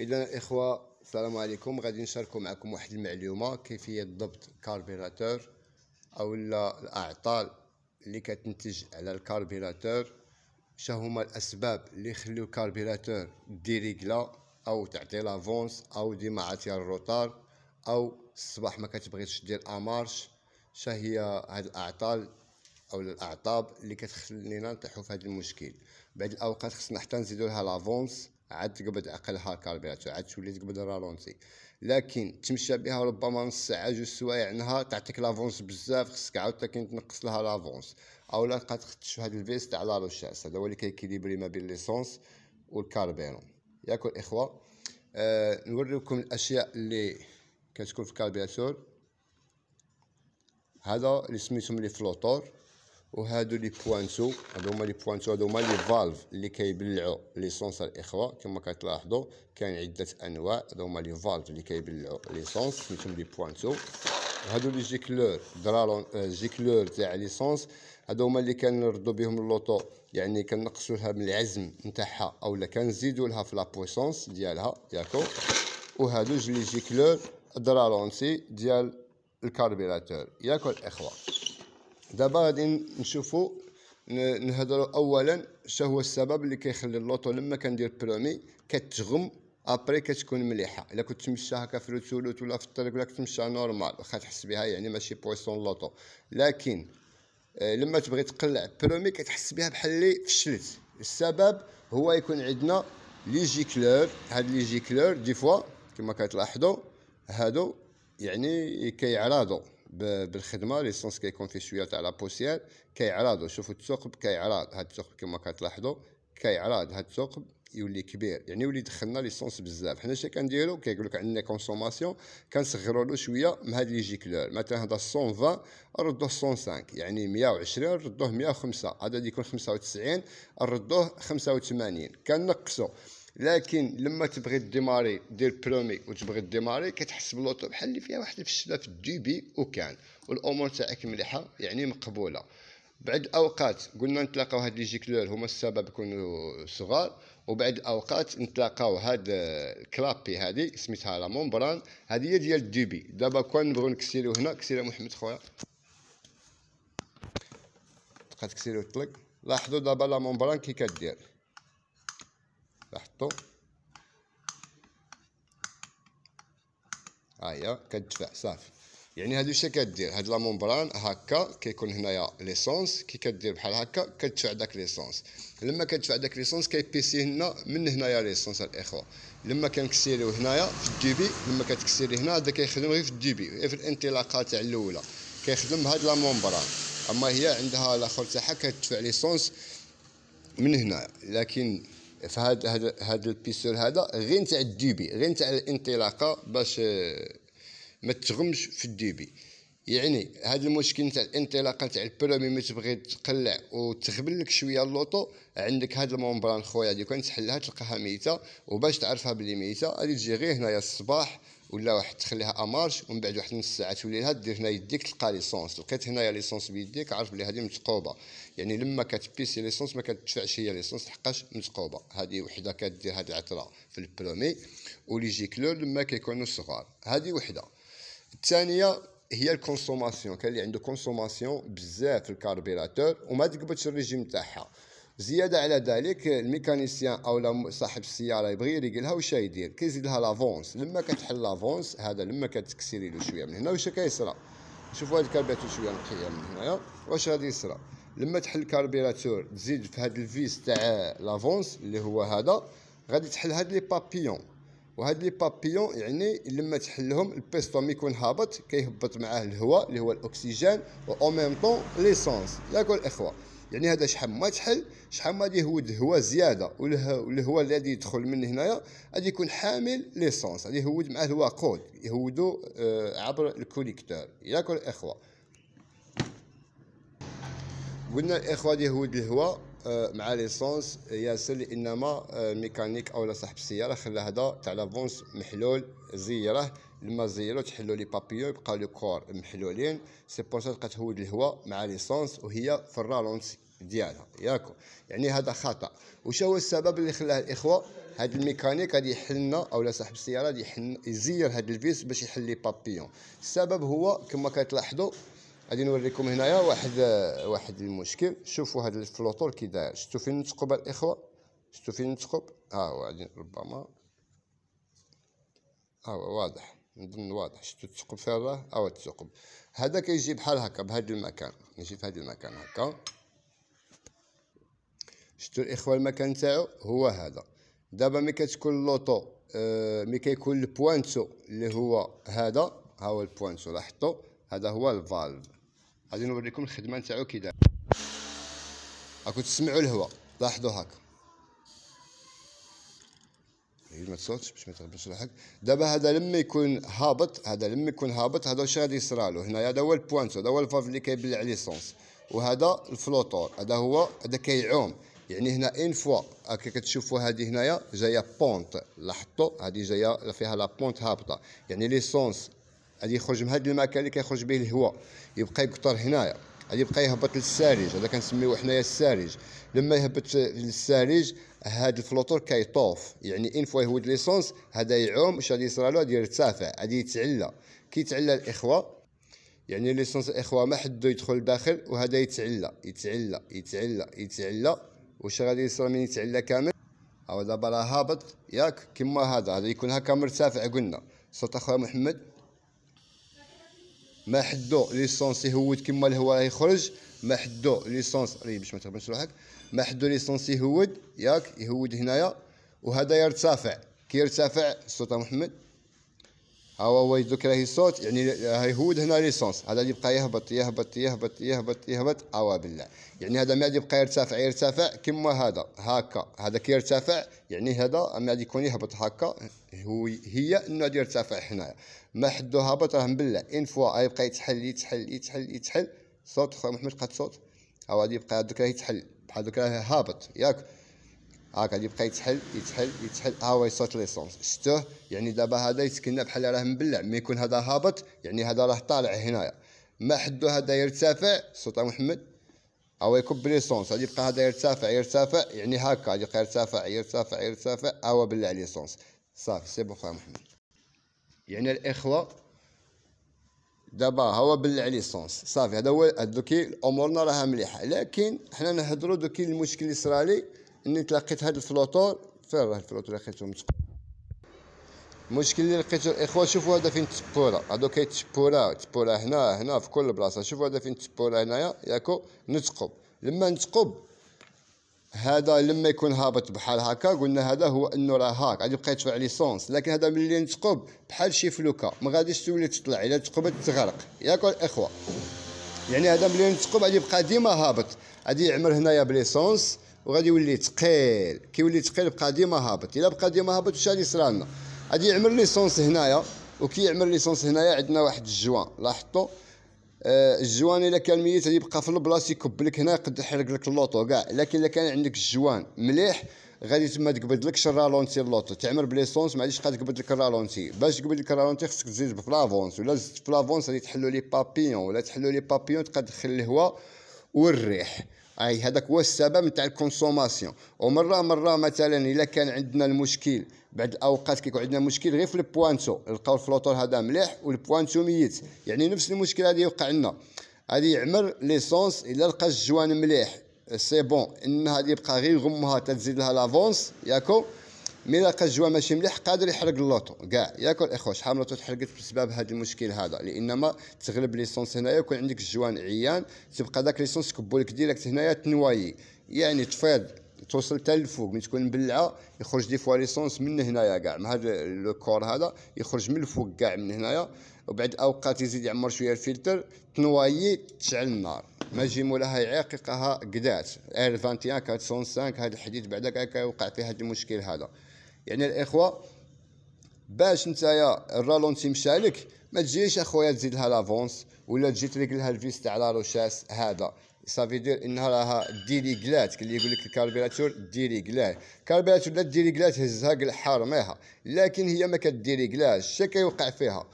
اذا الاخوه السلام عليكم غادي نشاركوا معكم واحد المعلومه كيفيه ضبط كاربيراتور او الاعطال اللي كتنتج على الكاربيراتور شهما الاسباب اللي يخليو الكاربيراتور ديريغلا او تعطي لافونس او ديما عاطيه الروطار او الصباح ما كتبغيش دير امارش شهي هاد الاعطال او الاعطاب اللي كتخلينا نطيحو في هاد المشكل بعد الاوقات خصنا حتى نزيدو لها لافونس عاد تقبض عقلها كاربيراتور عاد تولي تقبض الرالونتي لكن تمشى بها ربما نص ساعه جوج سوايع نهار تعطيك لافونس بزاف خصك تكين تنقص لها لافونس او لا تبقى تخدش هاد الفيس تاع لا روشاس هذا هو اللي كيكيليبري ما بين ليسونس والكاربيرون ياك الاخوه أه نوريكم الاشياء اللي كتكون في الكاربيراتور هذا اللي سميتهم لي فلوتور وهادو لي بوانتو هادو هما لي بوانتو هادو هما لي فالف اللي كيبلعوا ليسونس الاخوه كما كتلاحظوا كاين عده انواع هادو هما لي فالف اللي كيبلعوا سونس سميتهم لي بوانتو هادو لي جيكلور درالون آه، جيكلور تاع سونس هادو هما اللي كنردو بهم اللوطو يعني كنقصوا لها من العزم نتاعها اولا كنزيدوا لها في لا بويسونس ديالها ياكو وهادو لي جيكلور درالونسي ديال الكاربيراتور ياكو الاخوه دابا غادي نشوفو نهضروا اولا شنو هو السبب اللي كيخلي اللوطو لما كندير برومي كتغم ابري كتكون مليحه الا كنت تمشى هكا في لوتولوت ولا في الطريق ولا كنت تمشى نورمال واخا تحس بها يعني ماشي بويسون لوطو لكن آه، لما تبغي تقلع برومي كتحس بها بحال اللي فشلت السبب هو يكون عندنا لي كلور هاد لي كلور دي فوا كما كتلاحظوا هادو يعني كيعراضوا بالخدمه ليسونس كيكون فيه شويه تاع لابوسيير كيعراض شوفوا الثقب كيعراض هاد الثقب كما كتلاحظوا كيعراض هاد الثقب يولي كبير يعني يولي دخلنا ليسونس بزاف حنا اش كنديروا كيقول لك عندنا كونسوماسيون كنصغروا له شويه من هاد لي جيكلور مثلا هذا 120 نردوه 105 يعني 120 نردوه 105 هذا يكون 95 نردوه 85 كنقصوا لكن لما تبغي ديماري دير برومي وتبغي ديماري كتحس بلوطو بحال اللي فيها واحد الفشله في الديبي وكان والامور تاعك مليحه يعني مقبوله بعد اوقات قلنا نتلاقاو هاد لي جيكلور هما السبب يكونوا صغار وبعد اوقات نتلاقاو هاد الكلابي هادي سميتها لا مونبران هادي هي ديال الديبي دابا كون نبغيو نكسيرو هنا كسير محمد خويا تبقى تكسيرو طلق لاحظوا دابا لا مونبران كي كدير ها هي كتدفع صافي يعني هادو شنو كدير هاد لا هكا كيكون هنايا ليسونس كي كدير بحال هكا كتدفع داك ليسونس لما كتدفع داك ليسونس كيبيسي هنا من هنايا ليسونس الاخوه لما كنكسيريو هنايا في الديبي لما كتكسيري هنا هذا كيخدم غير في الديبي غير في الانطلاقه تاع الاولى كيخدم بهاد لا اما هي عندها الاخر تاعها كتدفع ليسونس من هنا لكن فهاد هاد هاد البيستول هذا غير نتاع الديبي غير نتاع الانطلاقه باش آه، ما تغمش في الديبي يعني هاد المشكل نتاع الانطلاقه نتاع البرومي ما تبغي تقلع وتخبل لك شويه اللوطو عندك هاد المومبران خويا كنت تحلها تلقاها ميته وباش تعرفها بلي ميته غادي تجي غير هنايا الصباح ولا واحد تخليها امارج ومن بعد واحد نص ساعه تولي لها دير هنا يديك تلقى ليسونس لقيت هنايا ليسونس بيديك عارف بلي هذه مثقوبه يعني لما كتبيسي ليسونس ما كتدفعش هي ليسونس لحقاش مثقوبه هذه وحده كدير هذه العطره في البرومي ولي جي كلور لما كيكونوا صغار هذه وحده الثانيه هي الكونسوماسيون كاين اللي عنده كونسوماسيون بزاف في الكاربيراتور وما تقبلش الريجيم تاعها زياده على ذلك الميكانيسيان او صاحب السياره يبغي يريقلها وش واش يدير كيزيد لها لافونس لما كتحل لافونس هذا لما كتكسري له شويه من هنا واش كيصرى شوفوا هاد الكربيراتور شويه نقيه من هنايا واش غادي يصرى لما تحل الكاربيراتور تزيد في هاد الفيس تاع لافونس اللي هو هذا غادي تحل هاد لي بابيون وهاد لي بابيون يعني لما تحلهم البيستون ميكون هابط كيهبط معاه الهواء اللي هو الاكسجين و او ميم طون ليسونس ياك الاخوه يعني هذا شحال ما تحل شحال ما غادي يهود هواء زياده والهواء اللي غادي يدخل من هنايا غادي يكون حامل ليسونس غادي يهود مع الهواء قود يهودو آه، عبر الكوليكتور ياكل الاخوه قلنا الاخوه يهود الهواء آه، مع ليسونس ياسر لانما آه، ميكانيك او صاحب السياره خلى هذا تاع لافونس محلول زيره زيرو تحلوا لي بابيو يبقى لو كور محلولين سي بور سا تبقى تهود الهواء مع ليسونس وهي في الرالونسي ديالها ياكو يعني هذا خطا وش هو السبب اللي خلاه الاخوه هاد الميكانيك غادي يحلنا اولا صاحب السياره غادي يحل يزير هاد الفيس باش يحل لي بابيون السبب هو كما كتلاحظوا غادي نوريكم هنايا واحد واحد المشكل شوفوا هاد الفلوطور كي داير شفتوا فين نتقب الاخوه شفتوا فين نتقب ها هو غادي ربما ها هو واضح نظن واضح شفتو الثقب فين راه او الثقب هذا كيجي بحال هكا بهذا المكان ماشي في هذا المكان هكا شفتو الاخوه المكان تاعو هو هذا دابا ملي كتكون لوطو آه ملي كيكون البوانتو اللي هو هذا ها هو البوانتو لاحظتو هذا هو الفالف غادي نوريكم الخدمه تاعو كي داير راكم تسمعوا الهواء لاحظوا هكا ما تصوتش باش ما تغلبش روحك دابا هذا لما يكون هابط هذا لما يكون هابط هذا واش غادي يصرى له هنايا هذا هو البوانتو هذا هو الفاف اللي كيبلع ليسونس وهذا الفلوتور هذا هو هذا كيعوم يعني هنا اون فوا هكا كتشوفوا هذه هنايا جايه بونت لاحظتوا هذه جايه فيها لا بونت هابطه يعني ليسونس غادي يخرج من هذا المكان اللي كيخرج به الهواء يبقى يقطر هنايا غادي يبقى يهبط للسارج هذا كنسميوه حنايا السارج لما يهبط للسارج هاد الفلوتور كيطوف يعني ان فوا يهود ليسونس هذا يعوم اش غادي يصرى له غادي يرتفع غادي يتعلى كيتعلى الاخوه يعني ليسونس الاخوه ما حدو يدخل الداخل وهذا يتعلى يتعلى يتعلى يتعلى واش غادي يصرى من يتعلى كامل او دابا راه هابط ياك كما هذا غادي يكون هكا مرتفع قلنا صوت اخويا محمد ما حدو ليسونس يهود كما الهواء يخرج ما حدو ليسونس ري باش ما تخربش روحك ما حدو ليسونس يهود ياك يهود هنايا وهذا يرتفع كي يرتفع السلطان محمد هو هو دوك راهي صوت يعني هيهود هنا ليسونس هذا اللي يبقى يهبط يهبط يهبط يهبط يهبط أوا بالله يعني هذا ما يبقى يرتفع يرتفع كما هذا هكا هذا كي يرتفع يعني هذا ما يكون يهبط هكا هو هي انه يرتفع هنايا ما حدو هبط راه بالله ان فوا يبقى يتحل يتحل يتحل يتحل صوت خويا محمد قد صوت هو غادي يبقى دوك يتحل بحال دوك هابط ياك هاكا يبقى يتحل يتحل يتحل ها هو يصوت ليسونس شتوه يعني دابا هذا يسكن بحال راه مبلع مي يكون هذا هابط يعني هذا راه طالع هنايا ما حدو هذا يرتفع صوت محمد هو يكب ليسونس غادي يبقى هذا يرتفع يرتفع يعني هاكا يبقى يرتفع يرتفع يرتفع ها هو بلع ليسونس صافي سي بو خويا محمد يعني الاخوه دابا هو بلع ليسونس صافي هذا هو دوكي امورنا راها مليحه لكن حنا نهضروا دوكي المشكل الاسرائيلي اني تلقيت هاد الفلوطور فين راه الفلوطور اللي لقيته متقطع المشكل اللي لقيتو الاخوه شوفوا هذا فين تبوره هادو كاين تبوره هنا هنا في كل بلاصه شوفوا هذا فين تبوره هنايا ياكو نتقب لما نتقب هذا لما يكون هابط بحال هكا قلنا هذا هو انه راه هاك غادي يبقى يدفع ليسونس لكن هذا ملي نتقب بحال شي فلوكه ما غاديش تولي تطلع الا تقبت تغرق ياكو الاخوه يعني هذا ملي نتقب غادي يبقى ديما هابط غادي يعمر هنايا بليسونس وغادي يولي ثقيل كيولي ثقيل بقى ديما هابط الا بقى ديما هابط واش غادي يصرى لنا غادي يعمل ليسونس هنايا وكيعمل ليسونس هنايا عندنا واحد الجوان لاحظتوا آه، الجوان الا كان ميت غادي يبقى في البلاصه يكب لك هنا يقد يحرق لك اللوطو كاع لكن الا كان عندك الجوان مليح غادي تما تقبض لك الرالونتي اللوطو تعمل بليسونس ما عادش تقبض لك الرالونتي باش تقبض لك الرالونتي خصك تزيد بفلافونس ولا زدت فلافونس غادي تحلوا لي بابيون ولا تحلوا لي بابيون تبقى تدخل الهواء والريح اي هذاك هو السبب نتاع الكونسوماسيون ومره مره مثلا الا كان عندنا المشكل بعد الاوقات كيكون عندنا مشكل غير في البوانتو نلقاو الفلوتور هذا مليح والبوانتو ميت يعني نفس المشكل هذه يوقع لنا هذه يعمر ليسونس الا لقى الجوان مليح سي بون ان هذه يبقى غير غمها تزيد لها لافونس ياكو مي راه كتجوا ماشي مليح قادر يحرق اللوطو كاع ياك الاخوه شحال من لوطو تحرقت بسبب هذا المشكل هذا لانما تغلب ليسونس هنايا يكون عندك الجوان عيان تبقى داك ليسونس كبولك ديريكت هنايا تنوايي يعني تفيض توصل حتى للفوق من تكون مبلعه يخرج دي فوا ليسونس من هنايا كاع مع هذا لو كور هذا يخرج من الفوق كاع من هنايا وبعد اوقات يزيد يعمر شويه الفلتر تنوايي تشعل النار ما يجيموا مولاها يعاققها قدات 21 405 هذا الحديث بعدا وقع فيه هذا المشكل هذا يعني الاخوه باش نتايا الرالونتي مشالك ما تجيش اخويا تزيد لها لافونس ولا تجي تريك لها الفيس تاع لا روشاس هذا صافي دير انها راها كلات اللي يقول لك الكاربيراتور ديري كلات الكاربيراتور لا ديري كلات هزها كل ماها لكن هي ما كديري كلات الشيء كيوقع فيها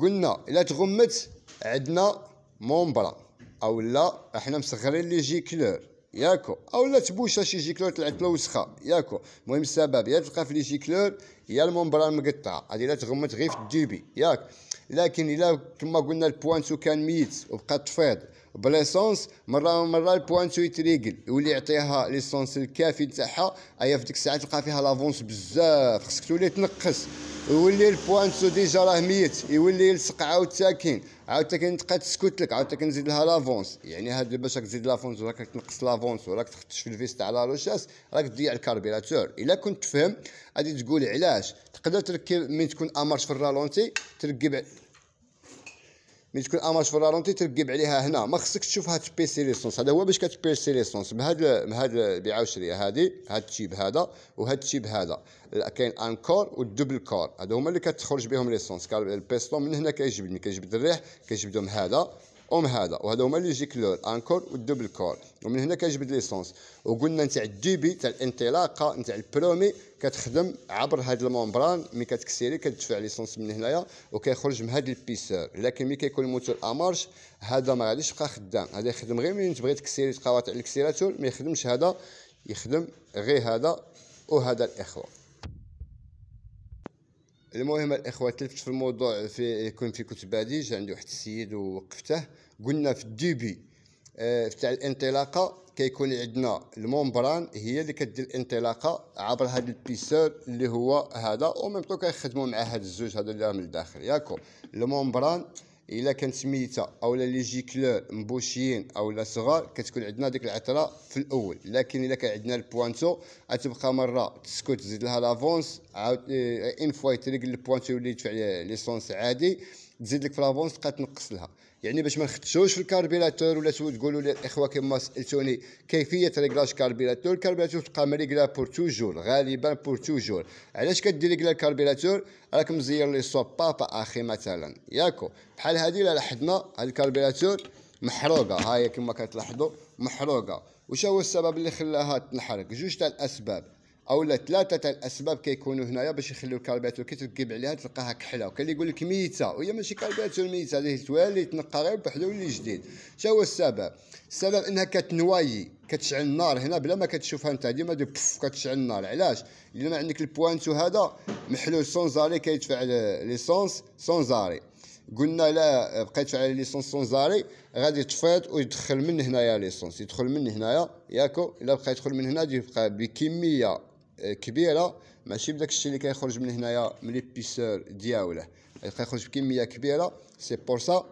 قلنا الا تغمت عندنا مومبرا او لا احنا مسخرين لي جي كلور ياكو او لا تبوشه شي جي كلور طلعت له وسخه ياكو المهم السبب يا تلقى في لي جي كلور يا المومبران مقطعه هذه لا تغمت غير في الديبي ياك لكن الا كما قلنا البوانتو كان ميت وبقى تفيض بليسونس مره مره البوانتو يتريقل يولي يعطيها ليسونس الكافي تاعها ايا في ديك الساعه تلقى فيها لافونس بزاف خصك تولي تنقص يولي البوانسو ديجا راه ميت يولي يلصق عاود ساكن عاود تاكن تبقى تسكت لك عاود تاكن نزيد لها لافونس يعني هاد باش راك تزيد لافونس وراك تنقص لافونس وراك تخش في الفيست على لا روشاس راك تضيع الكاربيراتور الا كنت تفهم غادي تقول علاش تقدر تركب من تكون امارش في الرالونتي تركب مي تكون اماج فولارونتي تركب عليها هنا ما خصكش تشوفها تبيسي ليسونس هذا هو باش كتبيسي ليسونس بهاد بهاد البيعه وشريه هذه هاد الشيب هذا وهاد الشيب هذا كاين ان كور والدبل كور هادو هما اللي كتخرج بهم ليسونس البيستون من هنا كيجبد كيجبد الريح كيجبدهم هذا ام هذا وهذا هما لي جي كلور انكور والدبل كور ومن هنا كنجبد ليسونس وقلنا نتاع الديبي تاع الانطلاقه نتاع البرومي كتخدم عبر هاد الممبران مي كتكسيري كتدفع ليسونس من هنايا وكيخرج من هاد البيسور لكن مي كيكون الموتور امارش هذا ما غاديش يبقى خدام هذا يخدم غير ملي تبغي تكسيري تقاطع الاكسيراتور ما يخدمش هذا يخدم غير هذا وهذا الاخوه المهم الاخوه تلفت في الموضوع في يكون في كتب عندي واحد السيد ووقفته قلنا في الديبي آه، تاع الانطلاقه كيكون عندنا المومبران هي اللي كدير الانطلاقه عبر هذا البيسور اللي هو هذا وميم طو كيخدموا مع هذا الزوج هذا اللي من الداخل ياكو المومبران الا كانت ميته اولا لي جيكلور مبوشيين اولا صغار كتكون عندنا ديك العطره في الاول لكن الا كان عندنا البوانتو غتبقى مره تسكت تزيد لها لافونس عاود اون آه، فوا يتريكل البوانتو يولي يدفع ليسونس عادي تزيد لك في لافونس تبقى تنقص لها يعني باش ما نختشوش في الكاربيراتور ولا تقولوا لي الاخوه كما سالتوني كيفيه ريغلاج كاربيراتور الكاربيراتور تبقى مريغلا بور توجور غالبا بور توجور علاش كدير ريغلا الكاربيراتور راك مزير لي بابا اخي مثلا ياكو بحال هذه الا لاحظنا هاد الكاربيراتور محروقه هي كما كتلاحظوا محروقه وش هو السبب اللي خلاها تنحرق جوج تاع الاسباب او تاع الاسباب كيكونوا هنايا باش يخليو الكرباتور كي تركب عليها تلقاها كحله وكاين اللي يقول لك ميته وهي ماشي كرباتور ميته هذه تولي تنقى غير بحلو اللي جديد شنو هو السبب السبب انها كتنوايي كتشعل النار هنا بلا ما كتشوفها انت ديما دي بوف كتشعل النار علاش الا ما عندك البوانتو هذا محلول سونزاري كيتفعل ليسونس سونزاري قلنا لا بقيت على ليسونس سونزاري غادي تفيض ويدخل من هنايا ليسونس يدخل من هنايا ياكو الا بقى يدخل من هنا يبقى بكميه كبيره ماشي بداك الشيء اللي كيخرج من هنايا من ليبيسور دياوله كيخرج بكميه كبيره سي بور سا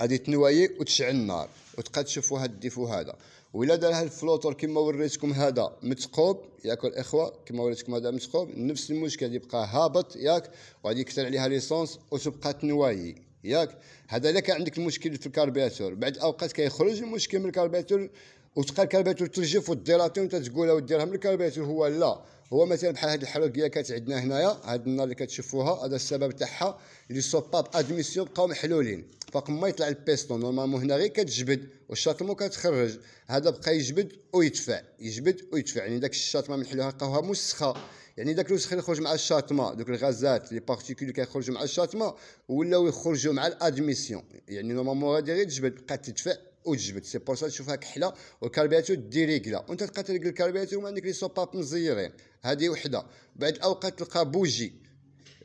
غادي تنوايي وتشعل النار وتبقى تشوفوا هاد الديفو هذا وإلا دار هاد الفلوتور كما وريتكم هذا متقوب ياك الاخوه كما وريتكم هذا متقوب نفس المشكل يبقى هابط ياك وغادي يكثر عليها ليسونس وتبقى تنوايي ياك هذا الا كان عندك المشكل في الكاربيراتور بعد اوقات كيخرج المشكل من الكاربيراتور وتقال الكرباتور ترجف وديراتي وانت تقولها من الكرباتور هو لا هو مثلا بحال هذه اللي كانت عندنا هنايا هاد النار اللي كتشوفوها هذا السبب تاعها لي سوباب ادميسيون بقاو محلولين فقما يطلع البيستون نورمالمون هنا غير كتجبد والشاطمو كتخرج هذا بقى يجبد ويدفع يجبد ويدفع يعني داك الشاطمه محلوها لقاوها مسخه يعني داك الوسخ اللي خرج مع الشاطمه دوك الغازات لي بارتيكول اللي كيخرجوا مع الشاطمه ولاو يخرجوا مع الادميسيون يعني نورمالمون غادي غير تجبد بقات تدفع وتجبد سي بور سا تشوفها كحله والكربياتو ريكلا وانت تلقى تلقى الكربياتو وما عندك لي سوباط مزيرين هذه وحده بعد الاوقات تلقى بوجي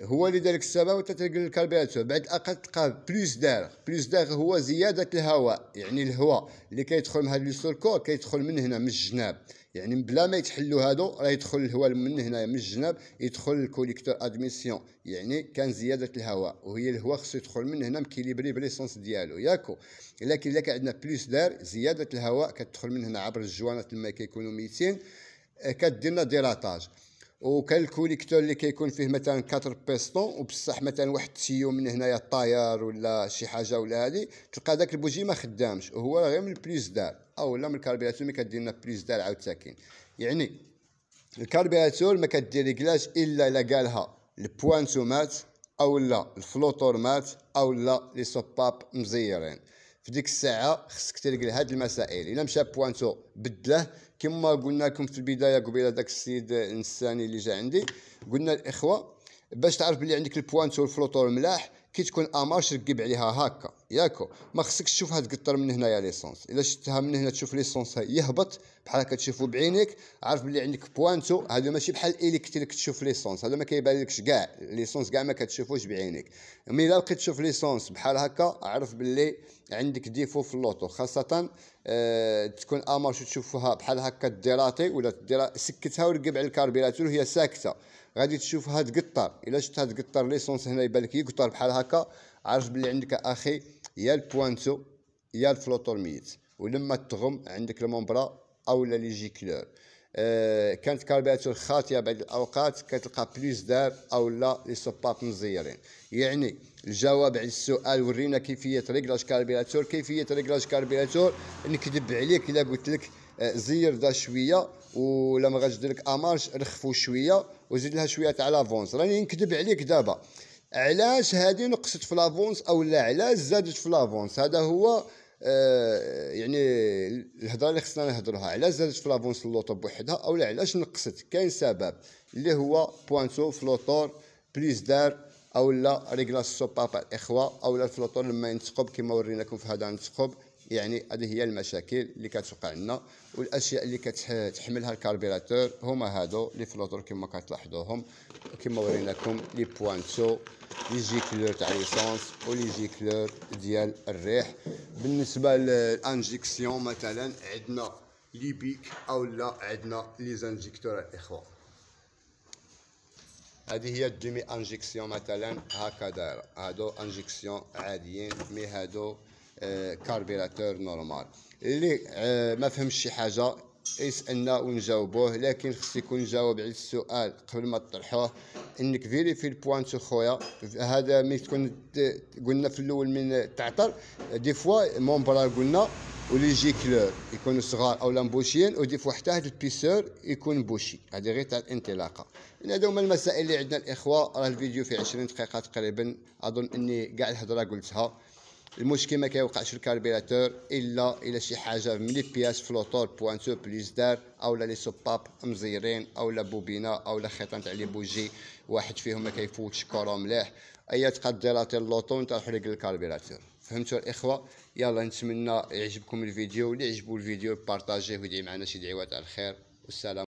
هو اللي لك السبب وتترك الكربيراتور بعد الاقل تلقى بلوس دار بلوس دار هو زياده الهواء يعني الهواء اللي كيدخل مع لي كور كيدخل من هنا من الجناب يعني بلا ما يتحلوا هادو راه يدخل الهواء من هنا من الجناب يدخل الكوليكتور ادميسيون يعني كان زياده الهواء وهي الهواء خصو يدخل من هنا مكيليبري بليسونس ديالو ياكو لكن الا كان عندنا بلوس دار زياده الهواء كتدخل من هنا عبر الجوانات الماء كيكونوا ميتين آه، كدير لنا ديراتاج وكالكوليكتور اللي كيكون فيه مثلا 4 بيستون وبصح مثلا واحد تيو من هنايا الطاير ولا شي حاجه ولا هادي تلقى داك البوجي ما خدامش وهو غير من البليس دار او لا من الكاربيراتور اللي كدير لنا بليس دار عاود ساكن يعني الكاربيراتور ما كدير ريكلاج الا الا قالها البوانتو مات او لا الفلوتور مات او لا لي سوباب مزيرين في ديك الساعه خصك ترقل هاد المسائل الا مشى بوانتو بدله كما قلنا لكم في البدايه قبيله داك السيد النساني اللي جا عندي قلنا الاخوه باش تعرف بلي عندك البوانت والفلوطور ملاح كي تكون امارش ركب عليها هكا ياكو ما خصكش تشوف هاد القطر من هنايا ليسونس الا شفتها من هنا تشوف ليسونس يهبط بحال تشوفو بعينيك عارف بلي عندك بوانتو هذا ماشي بحال الكتريك تشوف ليسونس هذا ما كيبانلكش كاع ليسونس كاع ما كتشوفوش بعينيك مي الا لقيت تشوف ليسونس بحال هكا عارف بلي عندك ديفو في اللوطو خاصه أه تكون امارش تشوفها بحال هكا ديراتي ولا ديرا سكتها وركب على الكاربيراتور وهي ساكته غادي تشوف هاد قطر الا شفت هاد قطر ليسونس هنا يبان لك يقطر بحال هكا عرف بلي عندك اخي يا البوانتو يا الفلوتورميت ولما تغم عندك المومبرا او لا ليجيكلور آه، كانت كارباتور خاطئه بعد الاوقات كتلقى بليس دار او لا لي سوباب مزيرين يعني الجواب على السؤال ورينا كيفيه ريكلاج كاربيراتور كيفيه ريكلاج كاربيراتور نكذب عليك الا قلت لك آه، زير دا شويه ولا ما غاديش دير لك امارش رخفو شويه وزيد لها شويه تاع لافونس راني نكذب عليك دابا علاش هذه نقصت في لافونس او لا علاش زادت في لافونس هذا هو آه، يعني الهضره اللي خصنا نهضروها علاش زادت في لافونس اللوطو بوحدها او لا علاش نقصت كاين سبب اللي هو بوانتو فلوتور بليس دار او لا ريغلاس بابا الاخوه او لا الفلوطور لما ينتقب كما وريناكم في هذا نتقب يعني هذه هي المشاكل اللي كتوقع لنا والاشياء اللي كتحملها الكاربيراتور هما هادو لي فلوتر كما كتلاحظوهم كما وريناكم لي بوانتو لي جي كلور تاع ليسونس ولي كلور ديال الريح بالنسبه للانجيكسيون مثلا عندنا لي بيك اولا عندنا لي زانجيكتور الاخوه هذه هي الدومي انجيكسيون مثلا هكا دايره هادو انجيكسيون عاديين مي هادو آه، كاربيراتور نورمال اللي آه، ما فهمش شي حاجه يسالنا ونجاوبوه لكن خص يكون جاوب على السؤال قبل ما تطرحوه انك فيريفي البوانت خويا هذا ملي تكون قلنا في الاول من تعطر دي فوا مونبرا قلنا ولي جي كلور يكونوا صغار او لامبوشيين ودي فوا حتى هاد البيسور يكون بوشي هذه غير تاع الانطلاقه هادو هما المسائل اللي عندنا الاخوه راه الفيديو فيه 20 دقيقه تقريبا اظن اني كاع الهضره قلتها المشكل ما كيوقعش في الكاربيراتور الا الى شي حاجه من لي بياس فلوتور بوانتو بليس دار اولا لي سوباب مزيرين اولا بوبينا اولا خيطان تاع لي بوجي واحد فيهم ما كيفوتش كورو مليح اي تقديرات اللوطو نتا حرق الكاربيراتور فهمتوا الاخوه يلا نتمنى يعجبكم الفيديو اللي عجبو الفيديو بارطاجيه ودعي معنا شي دعوات على الخير والسلام